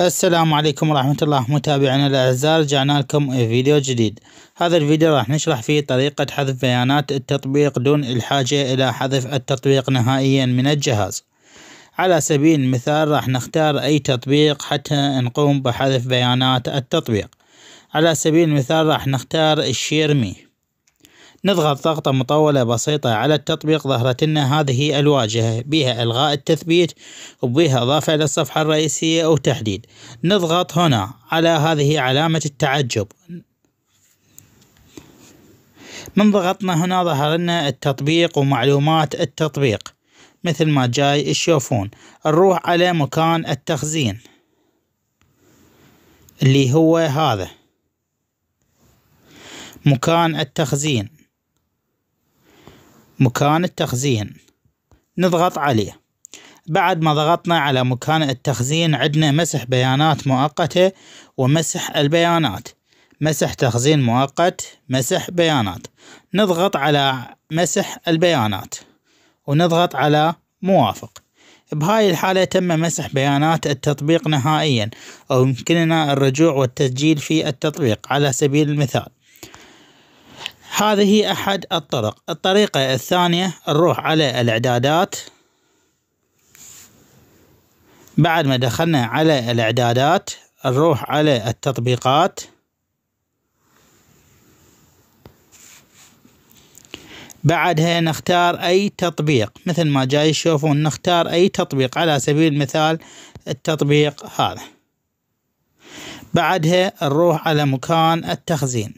السلام عليكم ورحمة الله متابعينا الأعزاء رجعنا لكم فيديو جديد هذا الفيديو راح نشرح فيه طريقة حذف بيانات التطبيق دون الحاجة إلى حذف التطبيق نهائيا من الجهاز على سبيل المثال راح نختار أي تطبيق حتى نقوم بحذف بيانات التطبيق على سبيل المثال راح نختار الشيرمي نضغط ضغطة مطولة بسيطة على التطبيق ظهرت لنا هذه الواجهة بها إلغاء التثبيت وبها إضافة إلى الصفحة الرئيسية أو تحديد نضغط هنا على هذه علامة التعجب من ضغطنا هنا ظهر لنا التطبيق ومعلومات التطبيق مثل ما جاي تشوفون نروح على مكان التخزين اللي هو هذا مكان التخزين مكان التخزين نضغط عليه بعد ما ضغطنا على مكان التخزين عندنا مسح بيانات مؤقتة ومسح البيانات مسح تخزين مؤقت مسح بيانات نضغط على مسح البيانات ونضغط على موافق بهاي الحالة تم مسح بيانات التطبيق نهائيا أو يمكننا الرجوع والتسجيل في التطبيق على سبيل المثال هذه أحد الطرق الطريقة الثانية نروح على الإعدادات بعد ما دخلنا على الإعدادات نروح على التطبيقات بعدها نختار أي تطبيق مثل ما جاي تشوفون نختار أي تطبيق على سبيل المثال التطبيق هذا بعدها نروح على مكان التخزين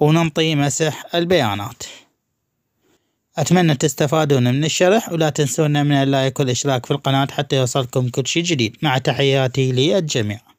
وننطي مسح البيانات أتمنى تستفادون من الشرح ولا تنسونا من اللايك والإشتراك في القناة حتى يوصلكم كل شيء جديد مع تحياتي للجميع